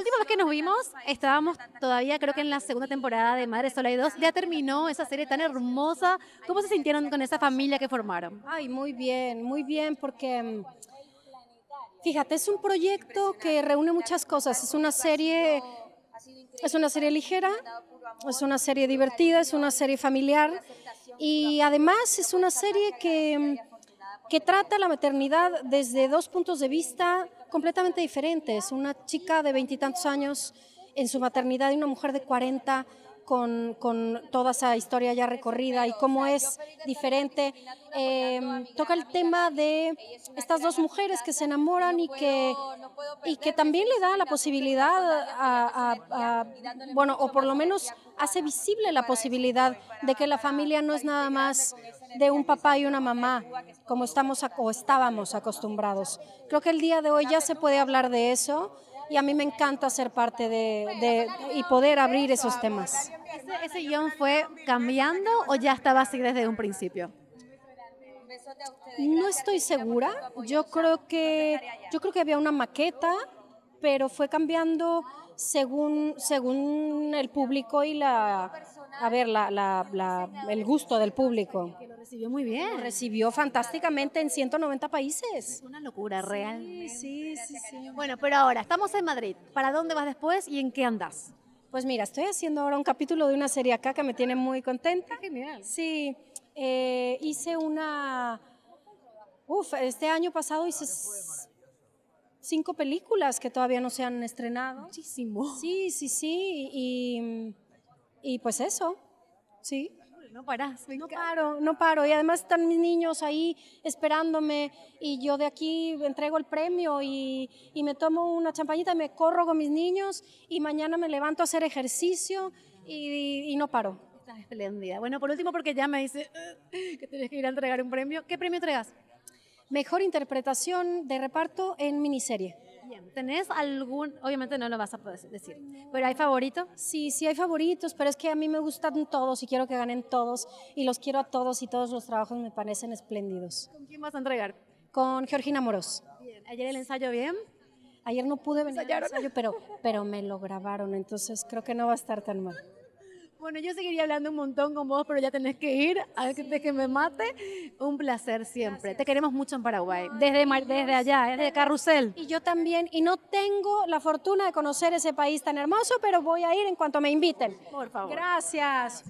última vez que nos vimos estábamos todavía creo que en la segunda temporada de Madre Sola y 2. Ya terminó esa serie tan hermosa. ¿Cómo se sintieron con esa familia que formaron? Ay, muy bien, muy bien porque... Mm, fíjate, es un proyecto que reúne muchas cosas. Es una serie, es una serie ligera, es una serie divertida, es una serie familiar y además es una serie que mm, que trata la maternidad desde dos puntos de vista completamente diferentes. Una chica de veintitantos años en su maternidad y una mujer de cuarenta con, toda esa historia ya recorrida y cómo es diferente. Em, toca el tema de estas dos mujeres que se enamoran y que, y que también le da la posibilidad bueno, o por lo menos hace visible la posibilidad de que la familia no es nada más de un papá y una mamá, como estamos o estábamos acostumbrados. Creo que el día de hoy ya se puede hablar de eso y a mí me encanta ser parte de, y poder abrir esos temas. ¿Ese, guión fue cambiando o ya estaba así desde un principio? No estoy segura. Yo creo que yo creo que había una maqueta pero fue cambiando según, según el público y la, a ver, el gusto del público. lo recibió muy bien. recibió fantásticamente en 190 países. una locura, real. Sí, sí, sí, Bueno, pero ahora, estamos en Madrid. ¿Para dónde vas después y en qué andas? Pues mira, estoy haciendo ahora un capítulo de una serie acá que me tiene muy contenta. genial. Sí, eh, hice una... Uf, este año pasado hice cinco películas que todavía no se han estrenado. Muchísimo. Sí, sí, sí. Y, y pues eso, sí. No paras, no paro, no paro. Y además están mis niños ahí esperándome y yo de aquí entrego el premio y, y me tomo una champañita, me corro con mis niños y mañana me levanto a hacer ejercicio y, y no paro. Estás espléndida. Bueno, por último, porque ya me dice eh, que tienes que ir a entregar un premio. ¿Qué premio entregas? Mejor interpretación de reparto en miniserie. Bien. ¿Tenés algún, obviamente no lo vas a poder decir, pero hay favorito? Sí, sí hay favoritos, pero es que a mí me gustan todos y quiero que ganen todos y los quiero a todos y todos los trabajos me parecen espléndidos. ¿Con quién vas a entregar? Con Georgina Moros. Bien. ¿Ayer el ensayo bien? Ayer no pude venir al ensayo, pero, pero me lo grabaron, entonces creo que no va a estar tan mal. Bueno, yo seguiría hablando un montón con vos, pero ya tenés que ir antes sí. que me mate. Un placer siempre. Te queremos mucho en Paraguay, desde, desde allá, ¿eh? desde Carrusel. Y yo también, y no tengo la fortuna de conocer ese país tan hermoso, pero voy a ir en cuanto me inviten. Por favor. Gracias.